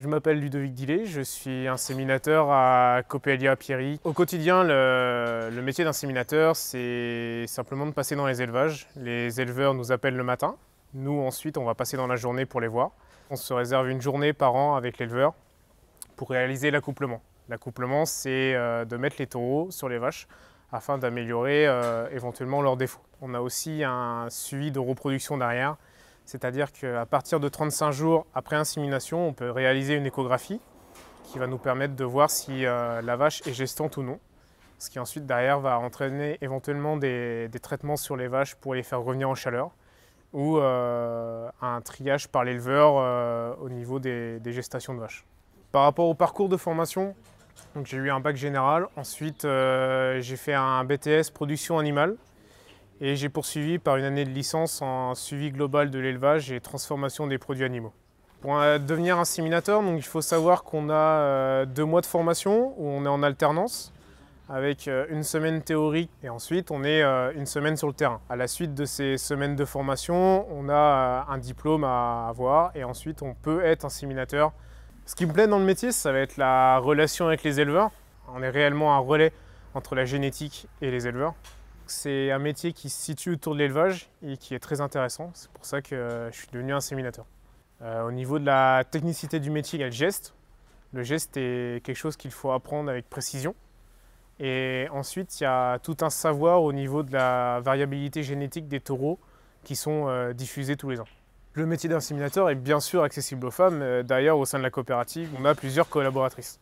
Je m'appelle Ludovic Dillet, je suis inséminateur à Coppelia Pierry. Au quotidien, le, métier d'inséminateur, c'est simplement de passer dans les élevages. Les éleveurs nous appellent le matin. Nous, ensuite, on va passer dans la journée pour les voir. On se réserve une journée par an avec l'éleveur pour réaliser l'accouplement. L'accouplement, c'est euh, de mettre les taureaux sur les vaches afin d'améliorer euh, éventuellement leurs défauts. On a aussi un suivi de reproduction derrière c'est-à-dire qu'à partir de 35 jours après insémination, on peut réaliser une échographie qui va nous permettre de voir si euh, la vache est gestante ou non. Ce qui ensuite derrière va entraîner éventuellement des, traitements sur les vaches pour les faire revenir en chaleur ou euh, un triage par l'éleveur euh, au niveau des, des, gestations de vaches. Par rapport au parcours de formation, j'ai eu un bac général, ensuite j'ai fait un BTS production animale et j'ai poursuivi par une année de licence en suivi global de l'élevage et transformation des produits animaux. Pour devenir un donc, il faut savoir qu'on a euh, deux mois de formation où on est en alternance avec euh, une semaine théorique et ensuite on est euh, une semaine sur le terrain. À la suite de ces semaines de formation, on a un diplôme à avoir et ensuite on peut être un inséminateur. Ce qui me plaît dans le métier, ça va être la relation avec les éleveurs. On est réellement un relais entre la génétique et les éleveurs. C'est un métier qui se situe autour de l'élevage et qui est très intéressant. C'est pour ça que euh, je suis devenu inséminateur. Euh, au niveau de la technicité du métier, il y a le geste. Le geste est quelque chose qu'il faut apprendre avec précision. Et ensuite, il y a tout un savoir au niveau de la variabilité génétique des taureaux qui sont euh, diffusés tous les ans. Le métier d'inséminateur est bien sûr accessible aux femmes. D'ailleurs, au sein de la coopérative, on a plusieurs collaboratrices.